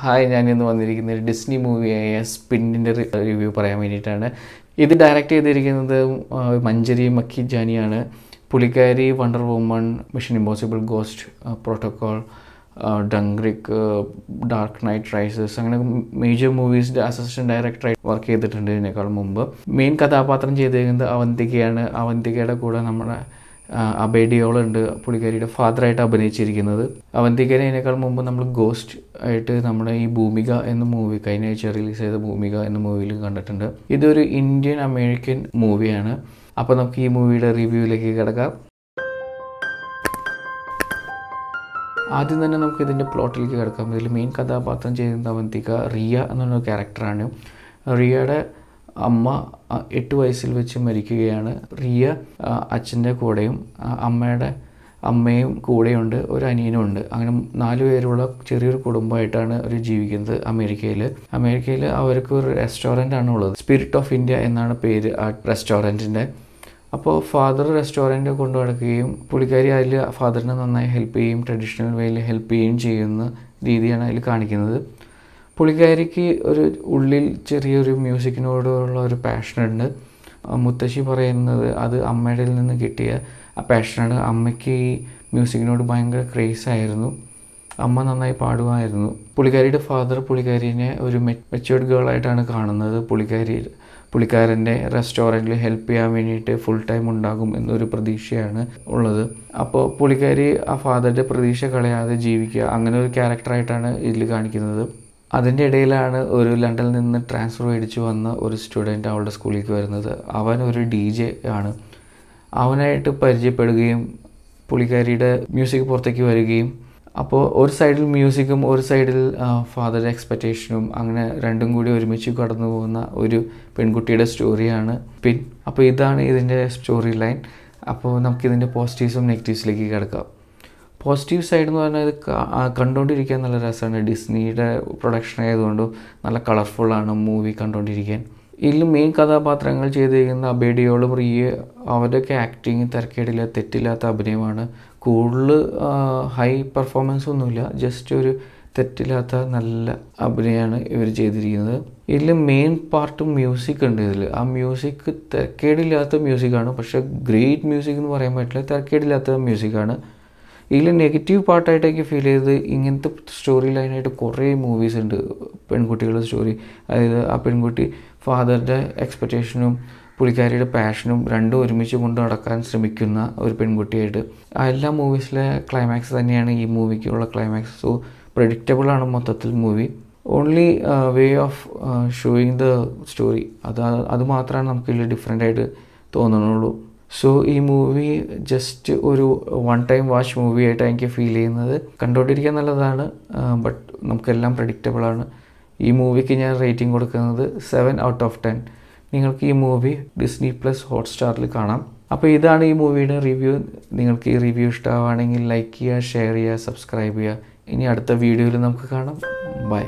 hi ഞാൻ ഇന്ന് വന്നിരിക്കുന്ന ഒരു ഡിസ്നി മൂവിയായ സ്പിന്നിൻ്റെ റിവ്യൂ പറയാൻ വേണ്ടിയിട്ടാണ് ഇത് ഡയറക്റ്റ് ചെയ്തിരിക്കുന്നത് മഞ്ചരി മക്കി ജാനിയാണ് പുലിക്കാരി wonder woman mission impossible ghost protocol Dunkirk dark knight rises അങ്ങനെ മേജർ മൂവീസിൻ്റെ അസിസ്റ്റൻറ്റ് ഡയറക്ടറായി വർക്ക് ചെയ്തിട്ടുണ്ട് ഇതിനേക്കാൾ മുമ്പ് മെയിൻ കഥാപാത്രം ചെയ്തിരിക്കുന്നത് അവന്തികയാണ് അവന്തികയുടെ കൂടെ നമ്മുടെ അബേഡിയോളുണ്ട് പുള്ളിക്കാരിയുടെ ഫാദറായിട്ട് അഭിനയിച്ചിരിക്കുന്നത് അവന്തികരേനേക്കാൾ മുമ്പ് നമ്മൾ ഗോസ്റ്റ് ആയിട്ട് നമ്മുടെ ഈ ഭൂമിക എന്ന മൂവി കഴിഞ്ഞ ആഴ്ച റിലീസ് ചെയ്ത ഭൂമിക എന്ന മൂവിയിൽ കണ്ടിട്ടുണ്ട് ഇതൊരു ഇന്ത്യൻ അമേരിക്കൻ മൂവിയാണ് അപ്പോൾ നമുക്ക് ഈ മൂവിയുടെ റിവ്യൂവിലേക്ക് കിടക്കാം ആദ്യം തന്നെ നമുക്ക് ഇതിൻ്റെ പ്ലോട്ടിലേക്ക് കിടക്കാം ഇതിൽ മെയിൻ കഥാപാത്രം ചെയ്യുന്ന അവന്തിക റിയ എന്നൊരു ക്യാരക്ടറാണ് റിയയുടെ അമ്മ എട്ട് വയസ്സിൽ വെച്ച് മരിക്കുകയാണ് റിയ അച്ഛൻ്റെ കൂടെയും അമ്മയുടെ അമ്മയും കൂടെയുണ്ട് ഒരു ഉണ്ട് അങ്ങനെ നാല് പേരുള്ള ചെറിയൊരു കുടുംബമായിട്ടാണ് അവർ ജീവിക്കുന്നത് അമേരിക്കയിൽ അമേരിക്കയിൽ അവർക്ക് ഒരു റെസ്റ്റോറൻ്റ് ആണ് ഉള്ളത് സ്പിരിറ്റ് ഓഫ് ഇന്ത്യ എന്നാണ് പേര് ആ റെസ്റ്റോറൻറ്റിൻ്റെ അപ്പോൾ ഫാദർ റെസ്റ്റോറൻറ്റ് കൊണ്ടു നടക്കുകയും പുള്ളിക്കാരി അതിൽ ഫാദറിനെ നന്നായി ഹെൽപ്പ് ചെയ്യുകയും ട്രഡീഷണൽ വേയിൽ ഹെൽപ്പ് ചെയ്യുകയും ചെയ്യുന്ന രീതിയാണ് അതിൽ കാണിക്കുന്നത് പുള്ളിക്കാരിക്ക് ഒരു ഉള്ളിൽ ചെറിയൊരു മ്യൂസിക്കിനോടുള്ള ഒരു പാഷനുണ്ട് മുത്തശ്ശി പറയുന്നത് അത് അമ്മയുടെ നിന്ന് കിട്ടിയ ആ പാഷനാണ് അമ്മയ്ക്ക് ഈ മ്യൂസിക്കിനോട് ഭയങ്കര ആയിരുന്നു അമ്മ നന്നായി പാടുമായിരുന്നു പുള്ളിക്കാരിയുടെ ഫാദർ പുള്ളിക്കാരിനെ ഒരു മെച്ചുവേർഡ് ഗേളായിട്ടാണ് കാണുന്നത് പുള്ളിക്കാരി പുള്ളിക്കാരൻ്റെ റെസ്റ്റോറൻറ്റിൽ ഹെൽപ്പ് ചെയ്യാൻ വേണ്ടിയിട്ട് ഫുൾ ടൈം ഉണ്ടാകും എന്നൊരു പ്രതീക്ഷയാണ് ഉള്ളത് അപ്പോൾ പുള്ളിക്കാരി ആ ഫാദറിൻ്റെ പ്രതീക്ഷ കളയാതെ ജീവിക്കുക അങ്ങനെ ഒരു ക്യാരക്ടറായിട്ടാണ് ഇതിൽ കാണിക്കുന്നത് അതിൻ്റെ ഇടയിലാണ് ഒരു ലണ്ടനിൽ നിന്ന് ട്രാൻസ്ഫർ മേടിച്ച് വന്ന ഒരു സ്റ്റുഡൻറ്റ് അവളുടെ സ്കൂളിലേക്ക് വരുന്നത് അവൻ ഒരു ഡി ജെ ആണ് അവനായിട്ട് പരിചയപ്പെടുകയും പുള്ളിക്കാരിയുടെ മ്യൂസിക് പുറത്തേക്ക് വരികയും അപ്പോൾ ഒരു സൈഡിൽ മ്യൂസിക്കും ഒരു സൈഡിൽ ഫാദർ എക്സ്പെക്റ്റേഷനും അങ്ങനെ രണ്ടും കൂടി ഒരുമിച്ച് കടന്നു പോകുന്ന ഒരു പെൺകുട്ടിയുടെ സ്റ്റോറിയാണ് പിൻ അപ്പോൾ ഇതാണ് ഇതിൻ്റെ സ്റ്റോറി ലൈൻ അപ്പോൾ നമുക്കിതിൻ്റെ പോസിറ്റീവ്സും നെഗറ്റീവ്സിലേക്ക് കിടക്കാം പോസിറ്റീവ് സൈഡ് എന്ന് പറഞ്ഞാൽ ഇത് കണ്ടുകൊണ്ടിരിക്കാൻ നല്ല രസമാണ് ഡിസ്നിയുടെ പ്രൊഡക്ഷൻ ആയതുകൊണ്ടും നല്ല കളർഫുള്ളാണ് മൂവി കണ്ടുകൊണ്ടിരിക്കാൻ ഇതിൽ മെയിൻ കഥാപാത്രങ്ങൾ ചെയ്തിരിക്കുന്ന അബേഡിയോളും റിയ അവരുടെയൊക്കെ ആക്ടിങ് തിരക്കേടില്ല തെറ്റില്ലാത്ത അഭിനയമാണ് കൂടുതൽ ഹൈ പെർഫോമൻസ് ഒന്നുമില്ല ജസ്റ്റ് ഒരു തെറ്റില്ലാത്ത നല്ല അഭിനയമാണ് ഇവർ ചെയ്തിരിക്കുന്നത് ഇതിൽ മെയിൻ പാർട്ട് മ്യൂസിക് ഉണ്ട് ഇതിൽ ആ മ്യൂസിക് തിരക്കേടില്ലാത്ത മ്യൂസിക്കാണ് പക്ഷേ ഗ്രേറ്റ് മ്യൂസിക് എന്ന് പറയാൻ പറ്റില്ല തിരക്കേടില്ലാത്ത മ്യൂസിക്കാണ് ഇതിൽ നെഗറ്റീവ് പാർട്ടായിട്ടൊക്കെ ഫീൽ ചെയ്ത് ഇങ്ങനത്തെ സ്റ്റോറി ലൈനായിട്ട് കുറേ മൂവീസ് ഉണ്ട് പെൺകുട്ടികളുടെ സ്റ്റോറി അതായത് ആ പെൺകുട്ടി ഫാദറിൻ്റെ എക്സ്പെക്റ്റേഷനും പുള്ളിക്കാരിയുടെ പാഷനും രണ്ടും ഒരുമിച്ച് കൊണ്ട് നടക്കാൻ ശ്രമിക്കുന്ന ഒരു പെൺകുട്ടിയായിട്ട് എല്ലാ മൂവീസിലെ ക്ലൈമാക്സ് തന്നെയാണ് ഈ മൂവിക്കുള്ള ക്ലൈമാക്സ് സോ പ്രഡിക്റ്റബിളാണ് മൊത്തത്തിൽ movie only way of showing the story അത് അതുമാത്രമാണ് നമുക്കിതിൽ ഡിഫറെൻ്റ് ആയിട്ട് തോന്നുന്നുള്ളൂ സോ ഈ മൂവി ജസ്റ്റ് ഒരു വൺ ടൈം വാച്ച് മൂവിയായിട്ടാണ് എനിക്ക് ഫീൽ ചെയ്യുന്നത് കണ്ടുകൊണ്ടിരിക്കാൻ നല്ലതാണ് ബട്ട് നമുക്കെല്ലാം പ്രഡിക്റ്റബിളാണ് ഈ മൂവിക്ക് ഞാൻ റേറ്റിംഗ് കൊടുക്കുന്നത് സെവൻ ഔട്ട് ഓഫ് ടെൻ നിങ്ങൾക്ക് ഈ മൂവി ഡിസ്നി പ്ലസ് ഹോട്ട്സ്റ്റാറിൽ കാണാം അപ്പോൾ ഇതാണ് ഈ മൂവിയുടെ റിവ്യൂ നിങ്ങൾക്ക് ഈ റിവ്യൂ ഇഷ്ടമാവുകയാണെങ്കിൽ ലൈക്ക് ചെയ്യുക ഷെയർ ചെയ്യുക സബ്സ്ക്രൈബ് ചെയ്യുക ഇനി അടുത്ത വീഡിയോയിൽ നമുക്ക് കാണാം ബൈ